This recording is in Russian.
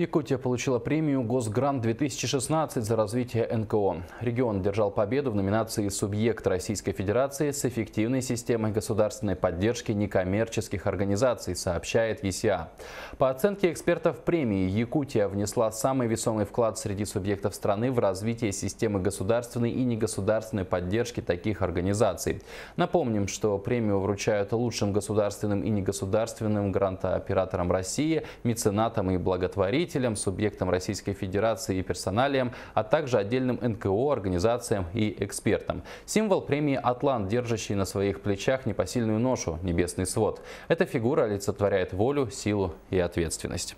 Якутия получила премию «Госгрант-2016» за развитие НКО. Регион держал победу в номинации «Субъект Российской Федерации с эффективной системой государственной поддержки некоммерческих организаций», сообщает ЕСИА. По оценке экспертов премии, Якутия внесла самый весомый вклад среди субъектов страны в развитие системы государственной и негосударственной поддержки таких организаций. Напомним, что премию вручают лучшим государственным и негосударственным грантооператорам России, меценатам и благотворителям деятелям, субъектам Российской Федерации и персоналиям, а также отдельным НКО, организациям и экспертам. Символ премии «Атлант», держащий на своих плечах непосильную ношу – небесный свод. Эта фигура олицетворяет волю, силу и ответственность.